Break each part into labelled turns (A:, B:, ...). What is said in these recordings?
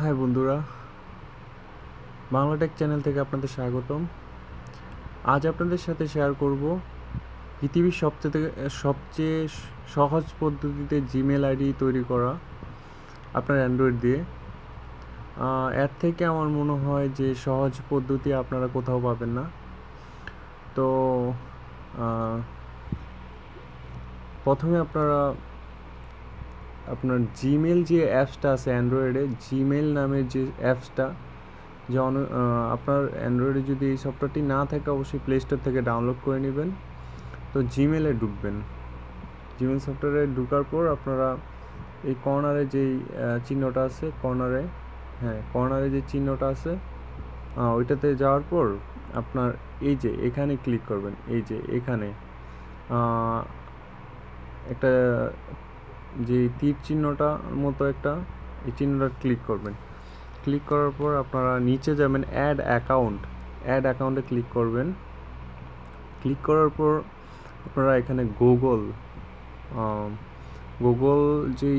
A: high বন্ধুরা Bangla Tech channel থেকে আপনাদের স্বাগতম আজ আপনাদের সাথে শেয়ার করব পৃথিবীর সবচেয়ে সবচেয়ে সহজ পদ্ধতিতে জিমেল আইডি তৈরি করা আপনার অ্যান্ড্রয়েড দিয়ে এর থেকে আমার মনে হয় যে সহজ পদ্ধতি আপনারা কোথাও পাবেন না তো প্রথমে আপনারা আপনার জিমেল যে অ্যাপসটা আছে অ্যান্ড্রয়েডে জিমেল নামের যে অ্যাপসটা যে আপনার অ্যান্ড্রয়েডে যদি এই সফটওয়্যারটি না থাকে অবশ্যই প্লে স্টোর থেকে ডাউনলোড করে নেবেন তো জিমেলে ঢুকবেন জিমেল সফটওয়্যারে ঢুকার পর আপনারা এই কর্নারে যেই চিহ্নটা আছে কর্নারে হ্যাঁ কর্নারে যে চিহ্নটা আছে ওইটাতে যাওয়ার পর আপনার এই যে এখানে ক্লিক করবেন এই যে এখানে একটা যে তীর চিহ্নটা মতো একটা এই চিহ্নটা ক্লিক করবেন ক্লিক করার পর আপনারা নিচে যাবেন অ্যাড অ্যাকাউন্ট অ্যাড অ্যাকাউন্টে ক্লিক করবেন ক্লিক করার পর আপনারা এখানে গুগল গুগল যে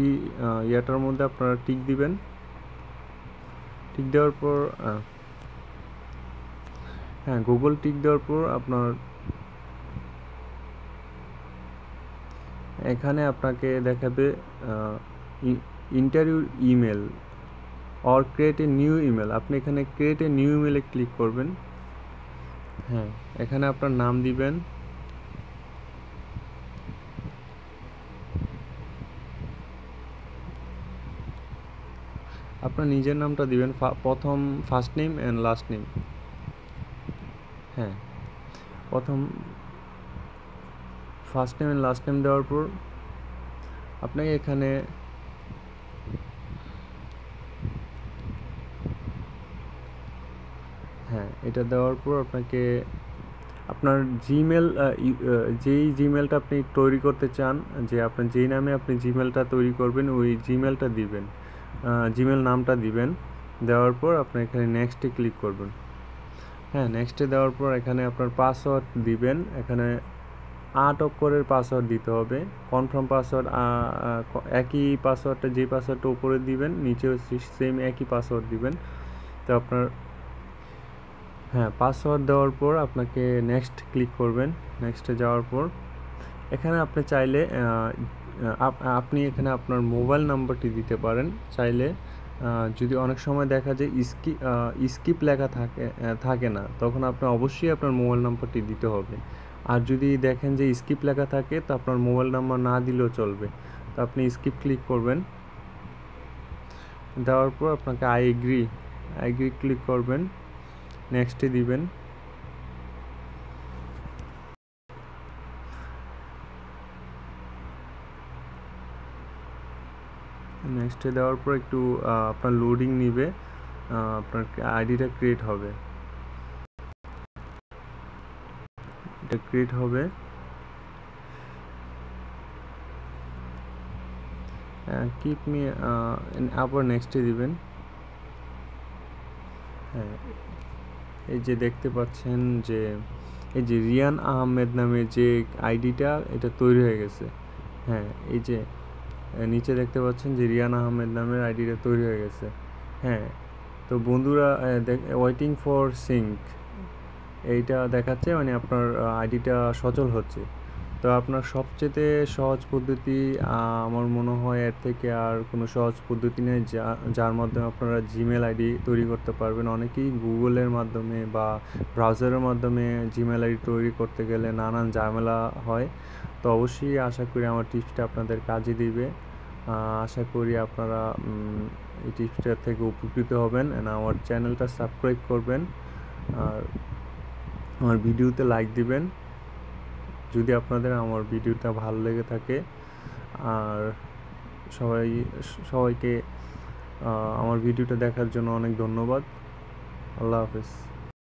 A: ইয়াটার মধ্যে আপনারা টিক দিবেন টিক দেওয়ার পর হ্যাঁ গুগল টিক দেওয়ার পর আপনার এখানে আপনাকে দেখাবে interview email or create a new email আপনি এখানে ক্রিয়েট এ নিউ ইমেলে ক্লিক করবেন হ্যাঁ এখানে আপনার নাম দিবেন আপনার নিজের নামটা দিবেন প্রথম first name and last name হ্যাঁ প্রথম ফার্স্ট নেম লাস্ট নেম দেওয়ার পর আপনাকে এখানে হ্যাঁ এটা দেওয়ার পর আপনাকে আপনার জিমেল যেই জিমেলটা আপনি তৈরি করতে চান যে আপনার যেই নামে আপনি জিমেলটা তৈরি করবেন ওই জিমেলটা দিবেন জিমেল নামটা দিবেন দেওয়ার পর আপনি এখানে নেক্সটে ক্লিক করবেন হ্যাঁ নেক্সটে দেওয়ার পর এখানে আপনার পাসওয়ার্ড দিবেন এখানে আট অক্ষরের পাসওয়ার্ড দিতে হবে কনফার্ম পাসওয়ার্ড একই পাসওয়ার্ডটা যে পাসওয়ার্ডটা উপরে দিবেন নিচেও সেম একই পাসওয়ার্ড দিবেন তো আপনার হ্যাঁ পাসওয়ার্ড দেওয়ার পর আপনাকে নেক্সট ক্লিক করবেন নেক্সটে যাওয়ার পর এখানে আপনি চাইলে আপনি এখানে আপনার মোবাইল নাম্বারটি দিতে পারেন চাইলে যদি অনেক সময় দেখা যায় স্কি স্কিপ লেখা থাকে থাকে না তখন আপনি অবশ্যই আপনার মোবাইল নাম্বারটি দিতে হবে আর যদি দেখেন যে স্কিপ লেখা থাকে তো আপনার মোবাইল নাম্বার না দিলেও চলবে তো আপনি স্কিপ ক্লিক করবেন দেওয়ার পর আপনাকে I agree I agree click করবেন নেক্সটে দিবেন নেক্সটে দেওয়ার পর একটু আপনার লোডিং নিবে আপনার আইডিটা ক্রিয়েট হবে এটা ক্রিয়েট হবে কিপ মি আবার নেক্সটে দিবেন হ্যাঁ এই যে দেখতে পাচ্ছেন যে এই যে রিয়ান আহমেদ নামে যে আইডিটা এটা তৈরি হয়ে গেছে হ্যাঁ এই যে নিচে দেখতে পাচ্ছেন যে রিয়ান আহমেদ নামের আইডিটা তৈরি হয়ে গেছে হ্যাঁ তো বন্ধুরা ওয়েটিং ফর সিঙ্ক এইটা দেখাচ্ছে মানে আপনার আইডিটা সচল হচ্ছে তো আপনার সবচেয়ে সহজ পদ্ধতি আমার মনে হয় এর থেকে আর কোনো সহজ পদ্ধতি নেই যা যার মাধ্যমে আপনারা জিমেল আইডি তৈরি করতে পারবেন অনেকেই গুগলের মাধ্যমে বা ব্রাউজারের মাধ্যমে জিমেল আইডি তৈরি করতে গেলে নানান ঝামেলা হয় তো অবশ্যই আশা করি আমার টিপসটা আপনাদের কাজে দিবে আশা করি আপনারা এই টিপসটার থেকে উপকৃত হবেন আমার চ্যানেলটা সাবস্ক্রাইব করবেন আর আমার ভিডিওতে লাইক দিবেন যদি আপনাদের আমার ভিডিওটা ভালো লেগে থাকে আর সবাই সবাইকে আমার ভিডিওটা দেখার জন্য অনেক ধন্যবাদ আল্লাহ হাফেজ